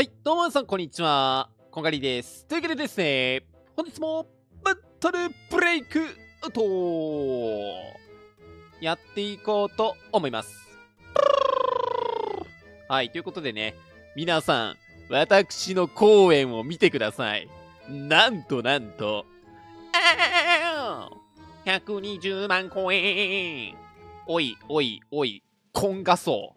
はい、どうも皆さん、こんにちは。こんがりです。というわけでですね、本日もバトルブレイクアウトやっていこうと思います。はい、ということでね、皆さん、私の公演を見てください。なんとなんと、!120 万公演おいおいおい、コンガソ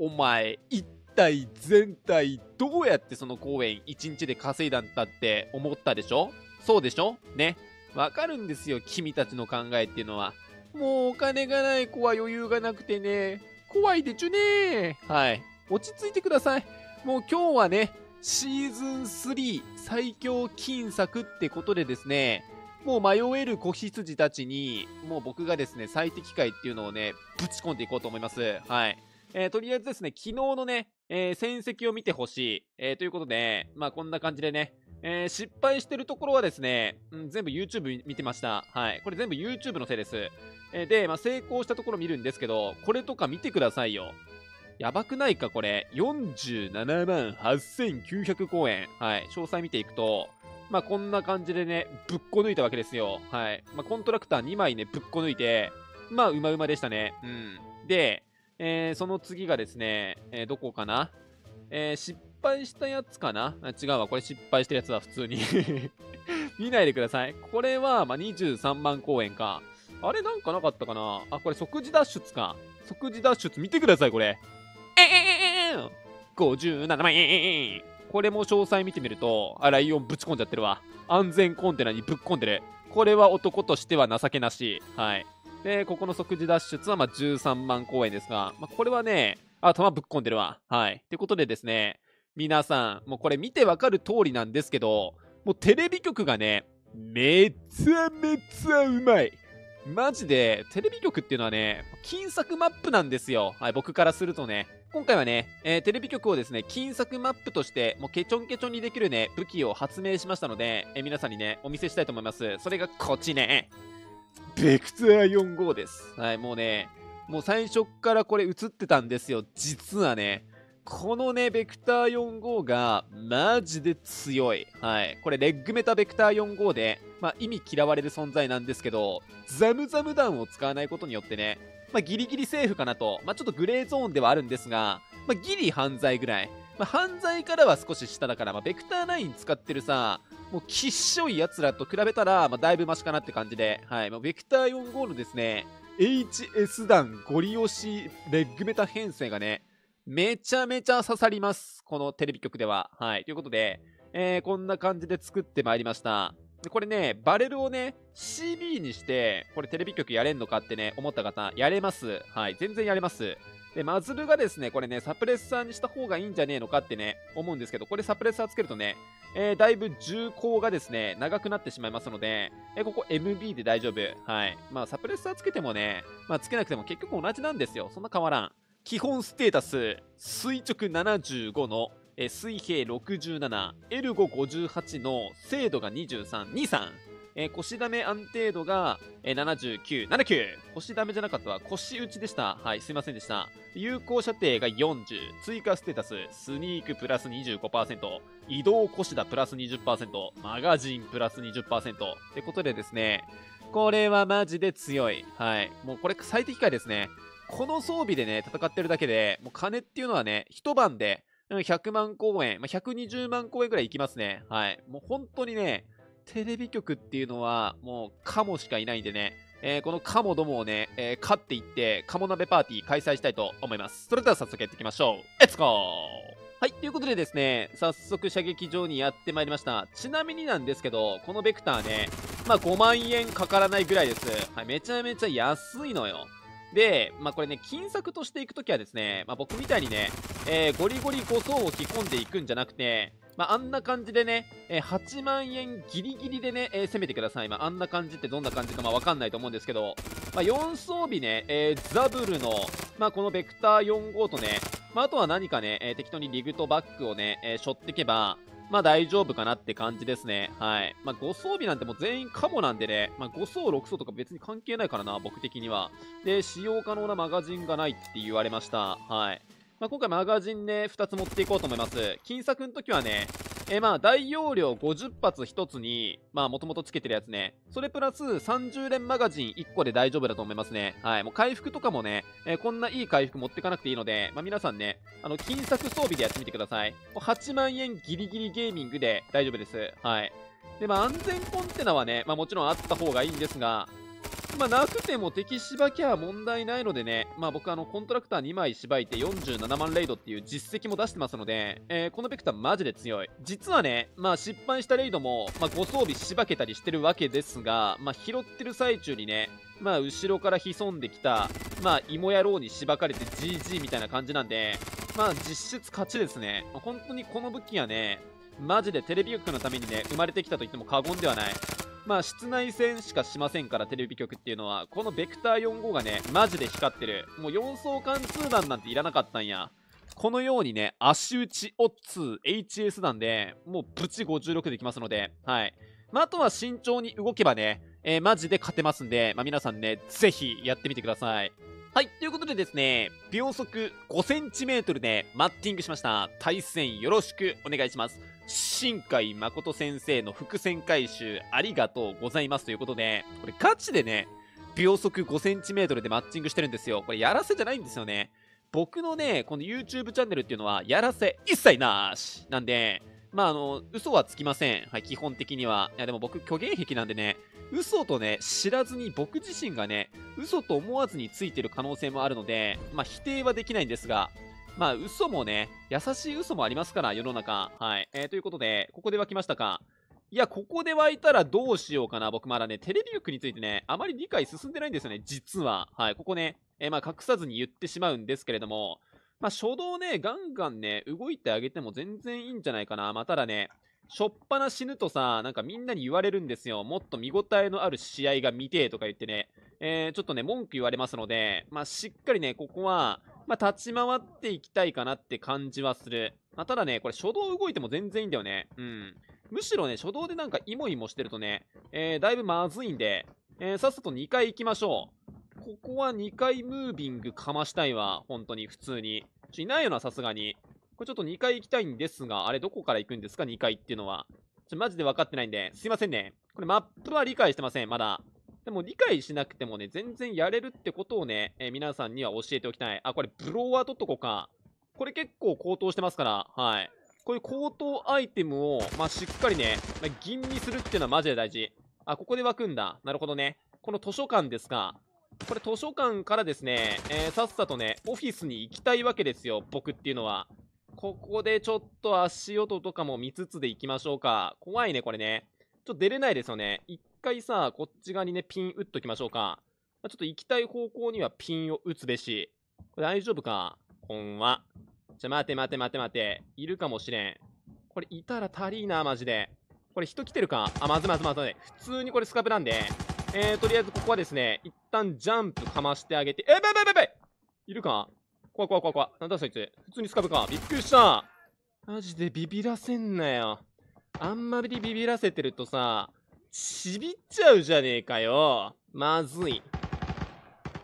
お前、言って体全体どうやってその公演1日で稼いだんだって思ったでしょそうでしょね。わかるんですよ、君たちの考えっていうのは。もうお金がない子は余裕がなくてね、怖いでちゅねはい。落ち着いてください。もう今日はね、シーズン3最強金策ってことでですね、もう迷える子羊たちに、もう僕がですね、最適解っていうのをね、ぶち込んでいこうと思います。はい。えー、とりあえずですね、昨日のね、えー、戦績を見てほしい、えー、ということで、まあこんな感じでね、えー、失敗してるところはですね、うん、全部 YouTube 見てました。はい。これ全部 YouTube のせいです。えー、で、まあ、成功したところ見るんですけど、これとか見てくださいよ。やばくないか、これ。47万8900公演。はい。詳細見ていくと、まあ、こんな感じでね、ぶっこ抜いたわけですよ。はい。まあ、コントラクター2枚ね、ぶっこ抜いて、まあ、うまうまでしたね。うん。で、えー、その次がですね、えー、どこかな、えー、失敗したやつかな違うわ、これ失敗したやつだ、普通に 見ないでください。これは、まあ、23万公演か。あれなんかなかったかなあ、これ即時脱出か。即時脱出見てください、これ。ええええ57万円これも詳細見てみると、あ、ライオンぶち込んじゃってるわ。安全コンテナにぶっ込んでる。これは男としては情けなし。はい。で、ここの即時脱出はま13万公演ですが、まあ、これはね、あ、弾ぶっ込んでるわ。はい。ってことでですね、皆さん、もうこれ見てわかる通りなんですけど、もうテレビ局がね、めちゃめちゃうまい。マジで、テレビ局っていうのはね、金作マップなんですよ。はい、僕からするとね。今回はね、えー、テレビ局をですね、金作マップとして、もうケチョンケチョンにできるね、武器を発明しましたので、えー、皆さんにね、お見せしたいと思います。それがこっちね。ベクトラ45です。はい、もうね、もう最初からこれ映ってたんですよ。実はね、このね、ベクター45がマジで強い。はい。これ、レッグメタベクター45で、まあ、意味嫌われる存在なんですけど、ザムザム弾を使わないことによってね、まあ、ギリギリセーフかなと、まあ、ちょっとグレーゾーンではあるんですが、まあ、ギリ犯罪ぐらい。まあ、犯罪からは少し下だから、まあ、ベクター9使ってるさ、もうきっしょい奴らと比べたら、まあ、だいぶマシかなって感じで、はい、まあ、ベクター45のですね、HS 弾ゴリ押しレッグメタ編成がね、めちゃめちゃ刺さります。このテレビ局では。はい。ということで、えー、こんな感じで作ってまいりました。で、これね、バレルをね、CB にして、これテレビ局やれんのかってね、思った方、やれます。はい。全然やれます。で、マズルがですね、これね、サプレッサーにした方がいいんじゃねえのかってね、思うんですけど、これサプレッサーつけるとね、えー、だいぶ重厚がですね、長くなってしまいますので、えー、ここ MB で大丈夫。はい。まあ、サプレッサーつけてもね、まあ、つけなくても結局同じなんですよ。そんな変わらん。基本ステータス、垂直75の、えー、水平67、エルゴ58の精度が23、23。えー、腰ダメ安定度が、えー、79、79! 腰ダメじゃなかったわ。腰打ちでした。はい、すいませんでした。有効射程が40、追加ステータス、スニークプラス25%、移動腰だプラス20%、マガジンプラス20%。ってことでですね、これはマジで強い。はい。もうこれ最適解ですね。この装備でね、戦ってるだけで、もう金っていうのはね、一晩で、100万公演、まあ、120万公演ぐらい行きますね。はい。もう本当にね、テレビ局っていうのは、もう、カモしかいないんでね、えー、このカモどもをね、えー、勝っていって、カモ鍋パーティー開催したいと思います。それでは早速やっていきましょう。レッツゴーはい、ということでですね、早速射撃場にやってまいりました。ちなみになんですけど、このベクターね、まあ5万円かからないぐらいです。はい、めちゃめちゃ安いのよ。で、まあ、これね、金策としていくときはですね、まあ、僕みたいにね、えー、ゴリゴリ5層を着込んでいくんじゃなくて、まあ、あんな感じでね、えー、8万円ギリギリでね、えー、攻めてください。まあ、あんな感じってどんな感じか、まわかんないと思うんですけど、まあ、4装備ね、えー、ザブルの、まあ、このベクター4号とね、まあ、あとは何かね、えー、適当にリグとバッグをね、えー、背負ってけば、まあ大丈夫かなって感じですね。はい。まあ5装備なんてもう全員カモなんでね、まあ5層6層とか別に関係ないからな、僕的には。で、使用可能なマガジンがないって言われました。はい。まあ、今回マガジンね、2つ持っていこうと思います。金策の時はね、えまあ、大容量50発1つに、まあ、もともとつけてるやつね。それプラス30連マガジン1個で大丈夫だと思いますね。はい。もう回復とかもね、えー、こんないい回復持ってかなくていいので、まあ、皆さんね、あの、金策装備でやってみてください。8万円ギリギリゲーミングで大丈夫です。はい。で、まあ、安全コンテナはね、まあ、もちろんあった方がいいんですが、まあ、なくても敵しばきゃ問題ないのでね、まあ、僕あの、コントラクター2枚しばいて47万レイドっていう実績も出してますので、えー、このベクターマジで強い。実はね、まあ、失敗したレイドも、まあ、ご装備しばけたりしてるわけですが、まあ、拾ってる最中にね、まあ、後ろから潜んできた、まあ、芋野郎にしばかれて GG みたいな感じなんで、まあ、実質勝ちですね。本当にこの武器はね、マジでテレビ局のためにね、生まれてきたと言っても過言ではない。まあ、室内戦しかしませんから、テレビ局っていうのは。このベクター45がね、マジで光ってる。もう4層貫通弾なんていらなかったんや。このようにね、足打ちオッツ HS なんで、もうプチ56できますので、はい。まあ、あとは慎重に動けばね、えー、マジで勝てますんで、まあ、皆さんね、ぜひやってみてください。はい、ということでですね、秒速 5cm でマッティングしました。対戦よろしくお願いします。新海誠先生の伏線回収ありがとうございますということで、これガチでね、秒速 5cm でマッチングしてるんですよ。これやらせじゃないんですよね。僕のね、この YouTube チャンネルっていうのは、やらせ一切なしなんで、まあ、あの、嘘はつきません。はい、基本的には。いや、でも僕、虚言癖なんでね、嘘とね、知らずに僕自身がね、嘘と思わずについてる可能性もあるので、まあ、否定はできないんですが、まあ、嘘もね、優しい嘘もありますから、世の中。はい。えー、ということで、ここで湧きましたか。いや、ここで湧いたらどうしようかな。僕まだね、テレビ局についてね、あまり理解進んでないんですよね、実は。はい、ここね、えー、まあ、隠さずに言ってしまうんですけれども、まあ、初動ね、ガンガンね、動いてあげても全然いいんじゃないかな。まあ、ただね、しょっぱな死ぬとさ、なんかみんなに言われるんですよ。もっと見応えのある試合が見てとか言ってね、えー、ちょっとね、文句言われますので、まあ、しっかりね、ここは、まあ、立ち回っていきたいかなって感じはする。まあ、ただね、これ初動動いても全然いいんだよね。うん。むしろね、初動でなんかイモイモしてるとね、えー、だいぶまずいんで、えー、さっさと2回行きましょう。ここは2回ムービングかましたいわ。本当に、普通に。ちょ、いないよな、さすがに。これちょっと2回行きたいんですが、あれどこから行くんですか ?2 回っていうのは。ちょ、マジで分かってないんで、すいませんね。これマップは理解してません、まだ。でも理解しなくてもね、全然やれるってことをね、えー、皆さんには教えておきたい。あ、これブロワー取っとこうか。これ結構高騰してますから、はい。こういう高騰アイテムを、まあ、しっかりね、まあ、吟味するっていうのはマジで大事。あ、ここで湧くんだ。なるほどね。この図書館ですか。これ図書館からですね、えー、さっさとね、オフィスに行きたいわけですよ、僕っていうのは。ここでちょっと足音とかも見つつで行きましょうか。怖いね、これね。ちょっと出れないですよね。一回さ、こっち側にね、ピン打っときましょうか。ちょっと行きたい方向にはピンを打つべし。これ大丈夫かこんは。じゃ、待て待て待て待て。いるかもしれん。これ、いたら足りーな、マジで。これ、人来てるかあ、まずまずまずまず。普通にこれスカブなんで。えー、とりあえずここはですね、一旦ジャンプかましてあげて。えー、べべべべいるか怖い怖い怖い怖い。なんだそいつ。普通にスカブか。びっくりしたマジでビビらせんなよ。あんまりビビらせてるとさ、ちびっちゃうじゃねえかよ。まずい。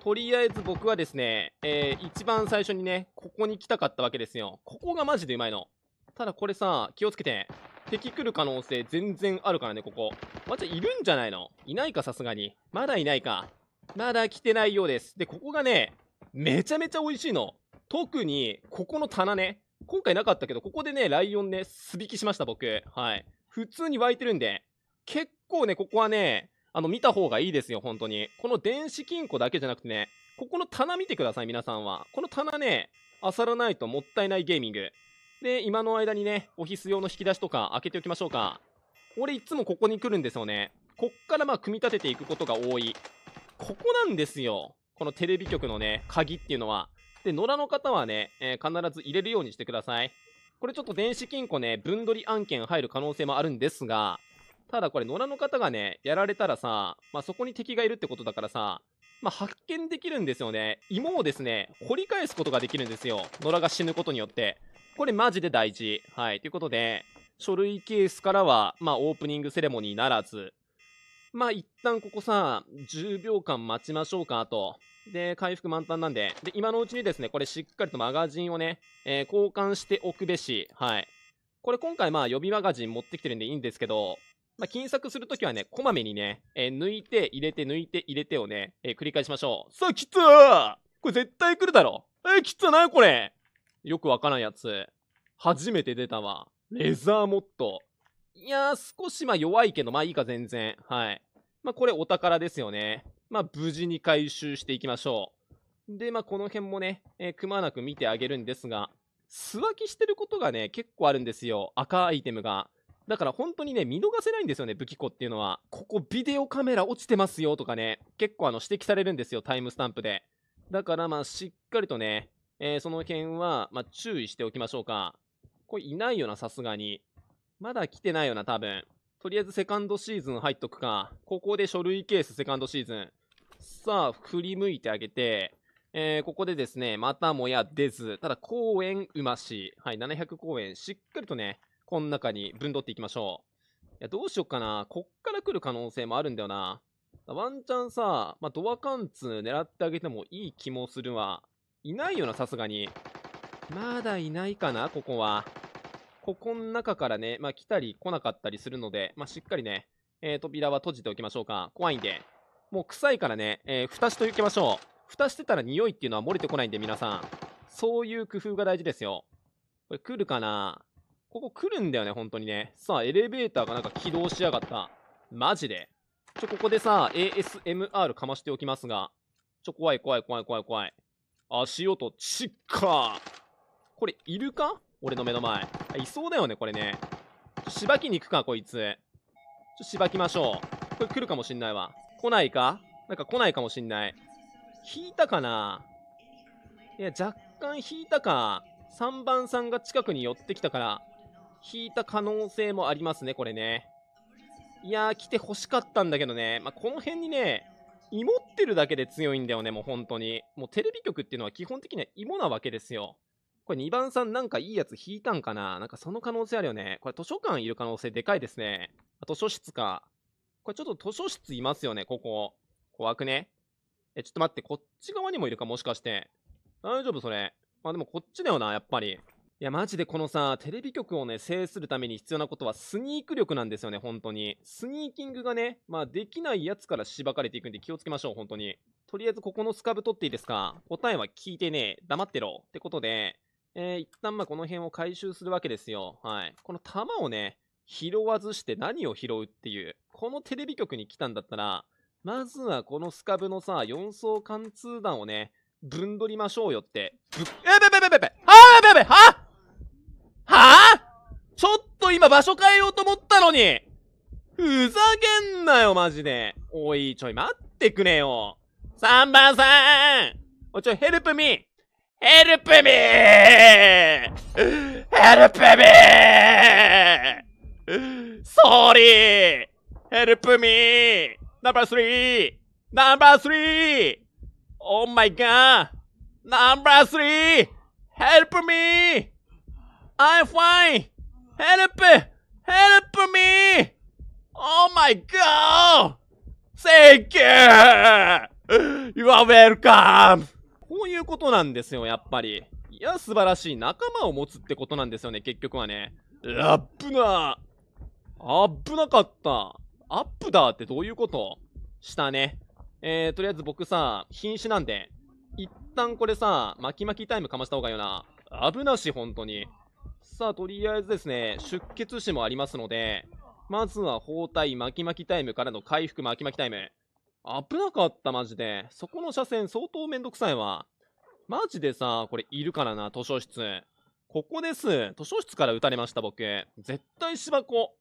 とりあえず僕はですね、えー、一番最初にね、ここに来たかったわけですよ。ここがマジでうまいの。ただこれさ、気をつけて。敵来る可能性全然あるからね、ここ。まじゃいるんじゃないのいないか、さすがに。まだいないか。まだ来てないようです。で、ここがね、めちゃめちゃ美味しいの。特に、ここの棚ね。今回なかったけど、ここでね、ライオンね、すびきしました、僕。はい。普通に湧いてるんで、結構ね、ここはね、あの、見た方がいいですよ、本当に。この電子金庫だけじゃなくてね、ここの棚見てください、皆さんは。この棚ね、漁らないともったいないゲーミング。で、今の間にね、オフィス用の引き出しとか開けておきましょうか。俺いつもここに来るんですよね。こっからまあ組み立てていくことが多い。ここなんですよ。このテレビ局のね、鍵っていうのは。で、野良の方はね、えー、必ず入れるようにしてください。これちょっと電子金庫ね、分取り案件入る可能性もあるんですが、ただこれ野良の方がね、やられたらさ、まあ、そこに敵がいるってことだからさ、まあ、発見できるんですよね。芋をですね、掘り返すことができるんですよ。野良が死ぬことによって。これマジで大事。はい。ということで、書類ケースからは、まあ、オープニングセレモニーならず、まあ、一旦ここさ、10秒間待ちましょうか、と。で、回復満タンなんで。で、今のうちにですね、これしっかりとマガジンをね、えー、交換しておくべし。はい。これ今回まあ予備マガジン持ってきてるんでいいんですけど、まあ、金策するときはね、こまめにね、えー、抜いて、入れて、抜いて、入れてをね、えー、繰り返しましょう。さあ、きつーこれ絶対来るだろ。えー、きつなこれよくわからんやつ。初めて出たわ。レザーモッド。いやー、少しま弱いけど、まあいいか全然。はい。まあこれお宝ですよね。まあ無事に回収していきましょう。で、まあこの辺もね、えー、くまなく見てあげるんですが、素湧きしてることがね、結構あるんですよ。赤アイテムが。だから本当にね、見逃せないんですよね、武器庫っていうのは。ここビデオカメラ落ちてますよとかね、結構あの指摘されるんですよ、タイムスタンプで。だからまあしっかりとね、えー、その辺は、まあ、注意しておきましょうか。これいないよな、さすがに。まだ来てないよな、多分。とりあえずセカンドシーズン入っとくか。ここで書類ケースセカンドシーズン。さあ、振り向いてあげて、えー、ここでですね、またもや出ず、ただ公園馬し、はい、700公園、しっかりとね、この中にぶんどっていきましょう。いや、どうしよっかな。こっから来る可能性もあるんだよな。ワンチャンさ、まあ、ドア貫通狙ってあげてもいい気もするわ。いないよな、さすがに。まだいないかな、ここは。ここの中からね、まあ、来たり来なかったりするので、まあ、しっかりね、えー、扉は閉じておきましょうか。怖いんで。もう臭いからね、えー、蓋しておきましょう。蓋してたら匂いっていうのは漏れてこないんで、皆さん。そういう工夫が大事ですよ。これ来るかなここ来るんだよね、本当にね。さあ、エレベーターがなんか起動しやがった。マジで。ちょ、ここでさ、ASMR かましておきますが。ちょ、怖い怖い怖い怖い怖い。足音、ッカー。これ、いるか俺の目の前。いそうだよね、これね。しばきに行くか、こいつ。ちょ、しばきましょう。これ来るかもしんないわ。来ないかなんか来ないかもしんない。引いたかないや、若干引いたか。3番さんが近くに寄ってきたから、引いた可能性もありますね、これね。いやー、来て欲しかったんだけどね。まあ、この辺にね、芋ってるだけで強いんだよね、もう本当に。もうテレビ局っていうのは基本的には芋なわけですよ。これ2番さんなんかいいやつ引いたんかななんかその可能性あるよね。これ図書館いる可能性でかいですね。図書室か。これちょっと図書室いますよね、ここ。怖くねえ、ちょっと待って、こっち側にもいるか、もしかして。大丈夫それ。まあでもこっちだよな、やっぱり。いや、マジでこのさ、テレビ局をね、制するために必要なことはスニーク力なんですよね、本当に。スニーキングがね、まあ、できないやつからしばかれていくんで気をつけましょう、本当に。とりあえずここのスカブ取っていいですか答えは聞いてねえ。黙ってろ。ってことで、えー、一旦まあこの辺を回収するわけですよ。はい。この弾をね、拾わずして何を拾うっていう。このテレビ局に来たんだったら、まずはこのスカブのさ、4層貫通弾をね、ぶんどりましょうよって。ぶっ、えべべべべべあーべべあか場所変えようと思ったのにふざけんなよ、マジで。おい、ちょい、待ってくれよ。3番さーんおい、ちょい、ヘルプミーヘルプミーヘルプミーソーリーヘルプミーナンバースリーナンバースリーオーマイガーナンバースリーヘルプミ m I'm fine! Help! Help me! Oh my god! Thank you! You are welcome! こういうことなんですよ、やっぱり。いや、素晴らしい仲間を持つってことなんですよね、結局はね。ラップなあぶなかった。アップだってどういうことしたね。えー、とりあえず僕さ、瀕死なんで、一旦これさ、巻き巻きタイムかました方がいいよな。危なし、本当に。さあ、とりあえずですね、出血死もありますので、まずは包帯巻き巻きタイムからの回復巻き巻きタイム。危なかった、マジで。そこの車線相当めんどくさいわ。マジでさ、これいるからな、図書室。ここです。図書室から撃たれました、僕。絶対芝子。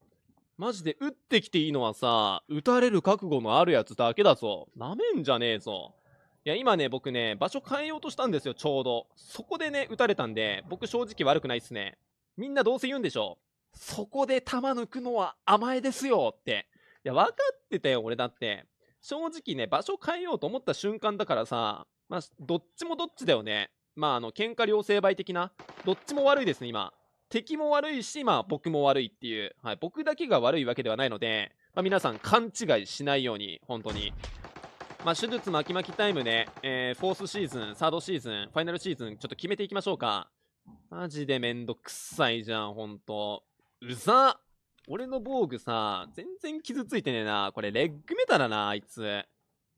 マジで撃ってきていいのはさ、撃たれる覚悟のあるやつだけだぞ。なめんじゃねえぞ。いや、今ね、僕ね、場所変えようとしたんですよ、ちょうど。そこでね、撃たれたんで、僕正直悪くないっすね。みんなどうせ言うんでしょそこで玉抜くのは甘えですよって。いや、分かってたよ、俺だって。正直ね、場所変えようと思った瞬間だからさ、まあ、どっちもどっちだよね。まあ、あの、喧嘩両成敗的な。どっちも悪いですね、今。敵も悪いし、まあ、僕も悪いっていう。はい、僕だけが悪いわけではないので、まあ、皆さん勘違いしないように、本当に。まあ、手術巻き巻きタイムね、えー、フォースシーズン、サードシーズン、ファイナルシーズン、ちょっと決めていきましょうか。マジでめんどくさいじゃん、ほんと。うざ俺の防具さ、全然傷ついてねえな。これ、レッグメタだな、あいつ。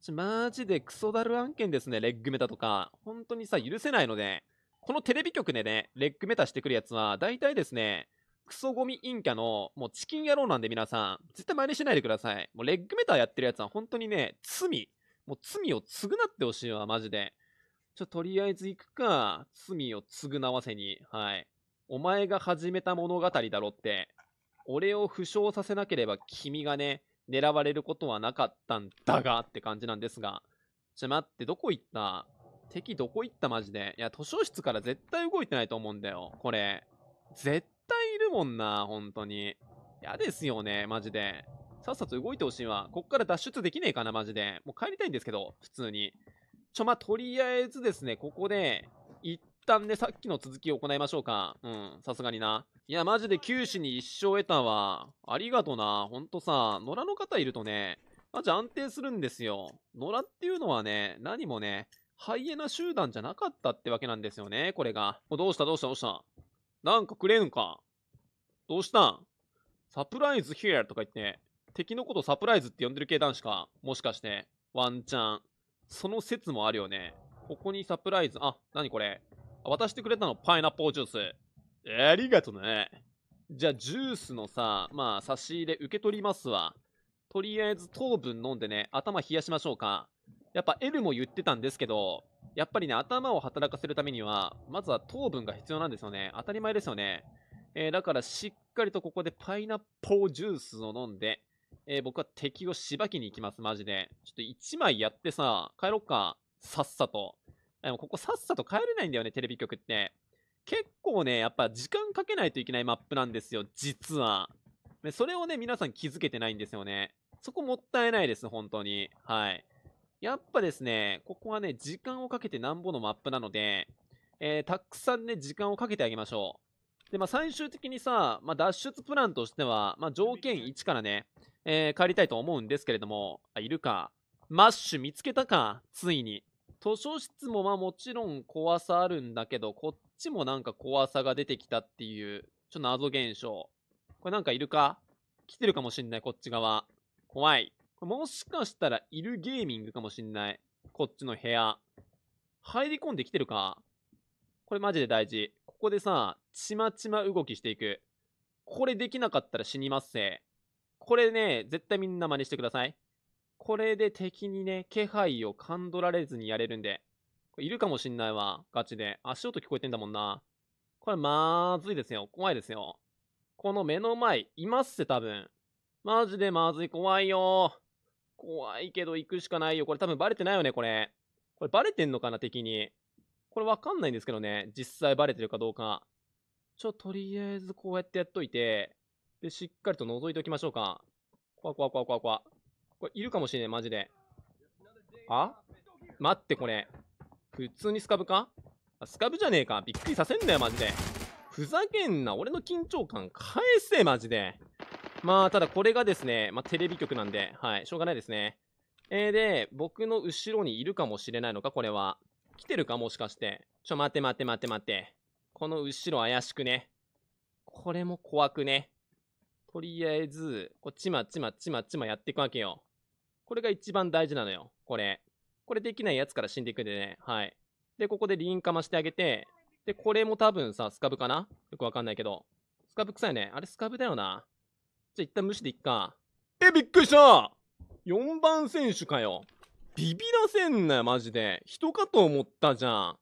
ちマジでクソだる案件ですね、レッグメタとか。本当にさ、許せないので、このテレビ局でね、レッグメタしてくるやつは、大体ですね、クソゴミ陰キャの、もうチキン野郎なんで皆さん、絶対真似しないでください。もうレッグメタやってるやつは本当にね、罪、もう罪を償ってほしいわ、マジで。ちょ、とりあえず行くか、罪を償わせに、はい。お前が始めた物語だろって、俺を負傷させなければ君がね、狙われることはなかったんだがって感じなんですが、ちょ、待って、どこ行った敵どこ行ったマジで。いや、図書室から絶対動いてないと思うんだよ、これ。絶対いるもんな、本当に。嫌ですよね、マジで。さっさと動いてほしいわ。こっから脱出できねえかな、マジで。もう帰りたいんですけど、普通に。ちょ、まあ、とりあえずですね、ここで、一旦ね、さっきの続きを行いましょうか。うん、さすがにな。いや、マジで九死に一生得たわ。ありがとな。ほんとさ、野良の方いるとね、マジ安定するんですよ。野良っていうのはね、何もね、ハイエナ集団じゃなかったってわけなんですよね、これが。どうしたどうしたどうしたなんかくれんかどうしたサプライズヒアーとか言って、敵のことサプライズって呼んでる系男子かもしかして、ワンチャン。その説もあるよね。ここにサプライズ。あ、なにこれ。渡してくれたのパイナップルジュース。ありがとね。じゃあ、ジュースのさ、まあ、差し入れ受け取りますわ。とりあえず糖分飲んでね、頭冷やしましょうか。やっぱ L も言ってたんですけど、やっぱりね、頭を働かせるためには、まずは糖分が必要なんですよね。当たり前ですよね。えー、だからしっかりとここでパイナップルジュースを飲んで、えー、僕は敵をしばきに行きます、マジで。ちょっと1枚やってさ、帰ろっか。さっさと。でもここさっさと帰れないんだよね、テレビ局って。結構ね、やっぱ時間かけないといけないマップなんですよ、実は。でそれをね、皆さん気づけてないんですよね。そこもったいないです、本当に。はい。やっぱですね、ここはね、時間をかけてなんぼのマップなので、えー、たくさんね、時間をかけてあげましょう。で、まあ、最終的にさ、まあ、脱出プランとしては、まあ、条件1からね、えー、帰りたいと思うんですけれども、あ、いるか。マッシュ見つけたか、ついに。図書室もまあもちろん怖さあるんだけど、こっちもなんか怖さが出てきたっていう、ちょっと謎現象。これなんかいるか来てるかもしんない、こっち側。怖い。これもしかしたらいるゲーミングかもしんない。こっちの部屋。入り込んできてるかこれマジで大事。ここでさ、ちまちま動きしていく。これできなかったら死にますせ。これね、絶対みんな真似してください。これで敵にね、気配を感取られずにやれるんで。これいるかもしんないわ。ガチで。足音聞こえてんだもんな。これまずいですよ。怖いですよ。この目の前、いますって多分。マジでまずい。怖いよ。怖いけど行くしかないよ。これ多分バレてないよね、これ。これバレてんのかな、敵に。これわかんないんですけどね。実際バレてるかどうか。ちょ、とりあえずこうやってやっといて、で、しっかりと覗いておきましょうか。怖わこわこわこわこわ。これ、いるかもしれない、マジで。あ待って、これ。普通にスカブかスカブじゃねえか。びっくりさせんなよ、マジで。ふざけんな。俺の緊張感返せ、マジで。まあ、ただこれがですね、まあ、テレビ局なんで、はい、しょうがないですね。えー、で、僕の後ろにいるかもしれないのか、これは。来てるか、もしかして。ちょ、待って待って待って待って。この後ろ怪しくね。これも怖くね。とりあえず、こう、ちまちまちまちまやっていくわけよ。これが一番大事なのよ。これ。これできないやつから死んでいくんでね。はい。で、ここでリンカマしてあげて、で、これも多分さ、スカブかなよくわかんないけど。スカブ臭いね。あれスカブだよな。じゃ、一旦無視でいっか。え、びっくりした !4 番選手かよ。ビビらせんなよ、マジで。人かと思ったじゃん。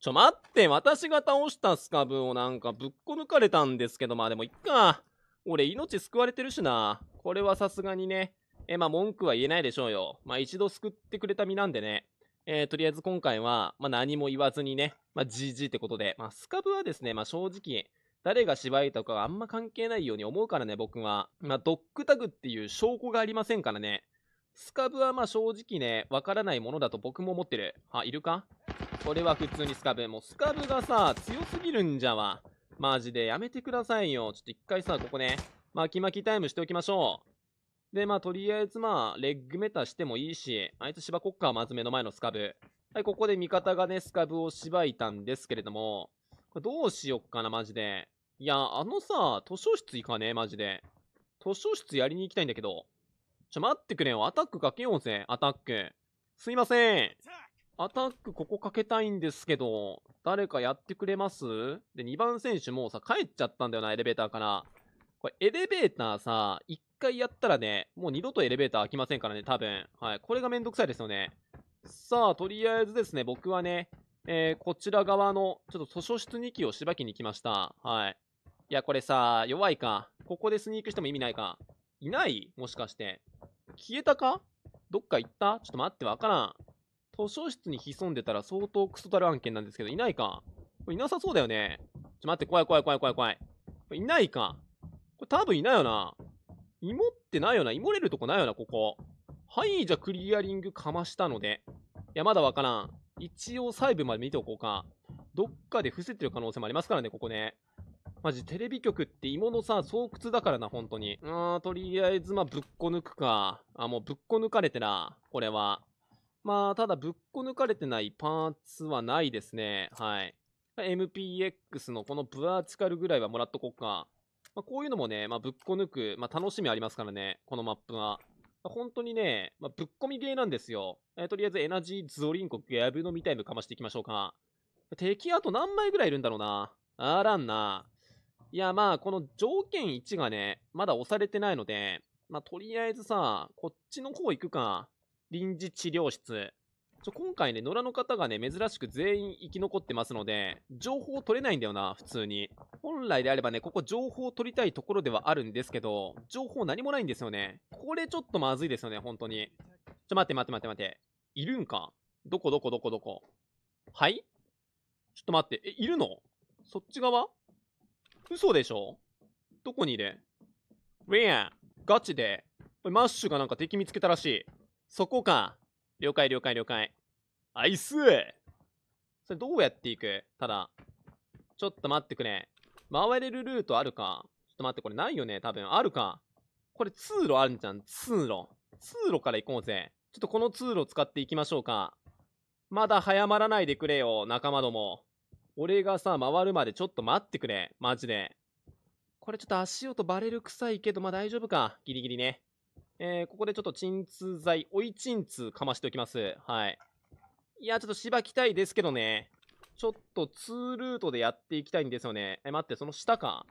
ちょ、待って、私が倒したスカブをなんかぶっこ抜かれたんですけど、まあでもいっか。俺命救われてるしな。これはさすがにね。え、まあ、文句は言えないでしょうよ。まあ、一度救ってくれた身なんでね。えー、とりあえず今回は、まあ、何も言わずにね、まあ、GG ってことで。まあ、スカブはですね、まあ、正直、誰が芝居とかあんま関係ないように思うからね、僕は。まあ、ドッグタグっていう証拠がありませんからね。スカブはまあ正直ね、わからないものだと僕も思ってる。あ、いるかこれは普通にスカブ。もうスカブがさ、強すぎるんじゃわ。マジでやめてくださいよ。ちょっと一回さ、ここね、巻き巻きタイムしておきましょう。で、まあ、とりあえずまあ、レッグメタしてもいいし、あいつ芝こっか、まず目の前のスカブ。はい、ここで味方がね、スカブを芝いたんですけれども、これどうしよっかな、マジで。いや、あのさ、図書室行かねえ、マジで。図書室やりに行きたいんだけど。ちょ、待ってくれよ。アタックかけようぜ、アタック。すいません。アタックここかけたいんですけど、誰かやってくれますで、2番選手もうさ、帰っちゃったんだよな、エレベーターから。これ、エレベーターさ、1回やったらね、もう二度とエレベーター開きませんからね、多分。はい。これがめんどくさいですよね。さあ、とりあえずですね、僕はね、えー、こちら側の、ちょっと図書室2機をしばきに来ました。はい。いや、これさ、弱いか。ここでスニークしても意味ないか。いないもしかして。消えたかどっか行ったちょっと待って、わからん。図書室に潜んでたら相当クソたる案件なんですけど、いないか。これいなさそうだよね。ちょ、待って、怖い怖い怖い怖い怖い。これいないか。これ多分いないよな。芋ってないよな。芋れるとこないよな、ここ。はい、じゃあクリアリングかましたので。いや、まだわからん。一応細部まで見ておこうか。どっかで伏せてる可能性もありますからね、ここね。マジ、テレビ局って芋のさ、巣窟だからな、本当に。うーん、とりあえず、まあ、ぶっこ抜くか。あ、もうぶっこ抜かれてな、これは。まあ、ただぶっこ抜かれてないパーツはないですね。はい。MPX のこのブアーチカルぐらいはもらっとこうか。まあ、こういうのもね、まあ、ぶっこ抜く、まあ、楽しみありますからね、このマップは。まあ、本当にね、まあ、ぶっ込みゲーなんですよ。えー、とりあえずエナジーズオリンコギャブのみタイムかましていきましょうか。敵あと何枚ぐらいいるんだろうな。あらんな。いや、まあ、この条件1がね、まだ押されてないので、まあ、とりあえずさ、こっちの方行くか。臨時治療室。ちょ、今回ね、野良の方がね、珍しく全員生き残ってますので、情報取れないんだよな、普通に。本来であればね、ここ情報取りたいところではあるんですけど、情報何もないんですよね。これちょっとまずいですよね、本当に。ちょ、待って待って待って待って。いるんかどこどこどこどこはいちょっと待って。え、いるのそっち側嘘でしょどこにいるウ h e ガチで。マッシュがなんか敵見つけたらしい。そこか。了解了解了解。アイスそれどうやっていくただ。ちょっと待ってくれ。回れるルートあるかちょっと待って、これないよね多分。あるか。これ通路あるんじゃん。通路。通路から行こうぜ。ちょっとこの通路使っていきましょうか。まだ早まらないでくれよ、仲間ども。俺がさ、回るまでちょっと待ってくれ。マジで。これちょっと足音バレる臭いけど、まあ大丈夫か。ギリギリね。えー、ここでちょっと鎮痛剤、追い鎮痛かましておきます。はい。いや、ちょっと芝きたいですけどね。ちょっと2ルートでやっていきたいんですよね。え、待って、その下か。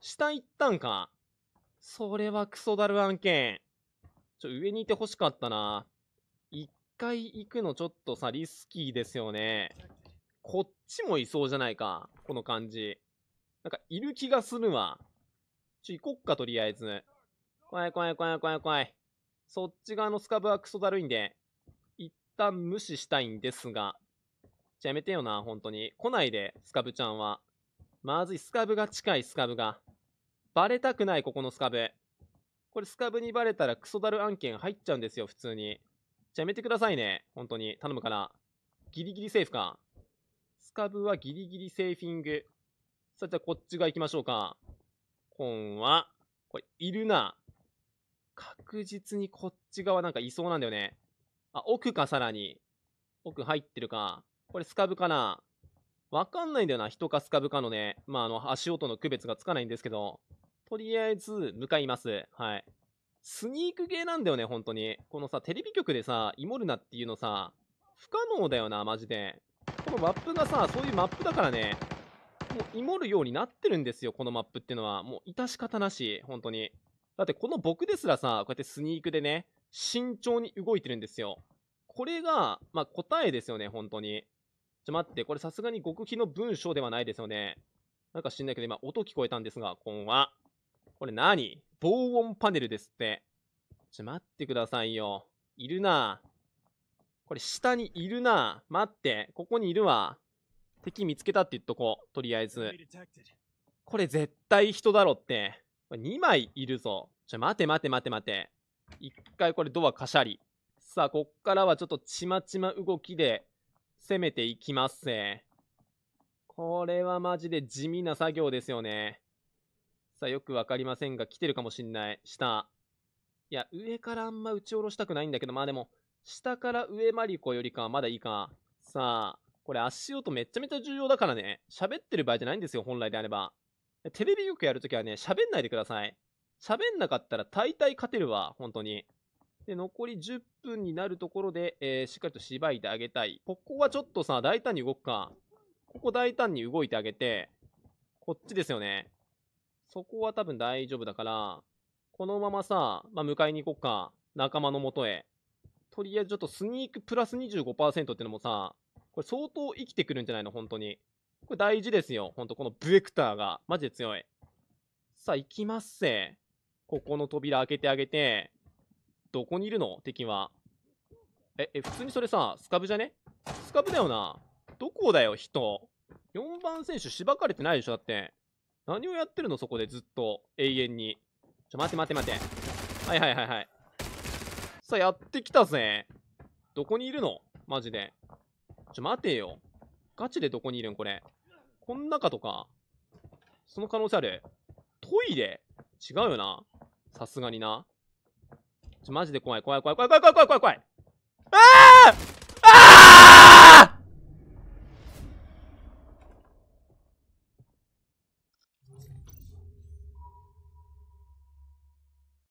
下行ったんか。それはクソだる案件。ちょ、上にいて欲しかったな。一回行くのちょっとさ、リスキーですよね。こっちもいそうじゃないか。この感じ。なんか、いる気がするわ。ちょ、行こっか、とりあえず。怖い怖い怖い怖い怖い。そっち側のスカブはクソだるいんで、一旦無視したいんですが、じゃやめてよな、本当に。来ないで、スカブちゃんは。まずい、スカブが近い、スカブが。バレたくない、ここのスカブ。これスカブにバレたらクソだる案件入っちゃうんですよ、普通に。じゃやめてくださいね、本当に。頼むから。ギリギリセーフか。スカブはギリギリセーフィング。さあ、じゃあこっち側行きましょうか。コンは、これ、いるな。確実にこっち側なんかいそうなんだよね。あ、奥かさらに。奥入ってるか。これスカブかなわかんないんだよな。人かスカブかのね。まあ、あの、足音の区別がつかないんですけど。とりあえず、向かいます。はい。スニーク系なんだよね、本当に。このさ、テレビ局でさ、イモルナっていうのさ、不可能だよな、マジで。このマップがさ、そういうマップだからね、もうイモるようになってるんですよ、このマップっていうのは。もう、致し方なし、本当に。だってこの僕ですらさ、こうやってスニークでね、慎重に動いてるんですよ。これが、まあ、答えですよね、本当に。ちょ、待って、これさすがに極秘の文章ではないですよね。なんか知んないけど、今音聞こえたんですが、今は。これ何防音パネルですって。ちょ、待ってくださいよ。いるなこれ下にいるな待って、ここにいるわ。敵見つけたって言っとこう。とりあえず。これ絶対人だろって。2枚いるぞ。ちょ、待て待て待て待て。一回これドアカシャリ。さあ、こっからはちょっとちまちま動きで攻めていきますぜ。これはマジで地味な作業ですよね。さあ、よくわかりませんが、来てるかもしんない。下。いや、上からあんま打ち下ろしたくないんだけど、まあでも、下から上マリコよりかはまだいいか。さあ、これ足音めちゃめちゃ重要だからね。喋ってる場合じゃないんですよ、本来であれば。テレビ局やるときはね、喋んないでください。喋んなかったら大体勝てるわ、本当に。で、残り10分になるところで、えー、しっかりとしばいてあげたい。ここはちょっとさ、大胆に動くか。ここ大胆に動いてあげて、こっちですよね。そこは多分大丈夫だから、このままさ、まあ、迎えに行こっか。仲間のもとへ。とりあえずちょっとスニークプラス25%ってのもさ、これ相当生きてくるんじゃないの本当に。これ大事ですよ。ほんと、このブエクターが。マジで強い。さあ、行きますせ。ここの扉開けてあげて。どこにいるの敵は。え、え、普通にそれさ、スカブじゃねスカブだよな。どこだよ、人。4番選手、しばかれてないでしょ、だって。何をやってるの、そこでずっと。永遠に。ちょ、待て待て待て。はいはいはいはい。さあ、やってきたぜ。どこにいるのマジで。ちょ、待てよ。ガチでどこにいるんこれ。こん中とか、その可能性ある。トイレ違うよな。さすがにな。ちょ、マジで怖い、怖い、怖い、怖い、怖い、怖い、怖い、怖い。ああ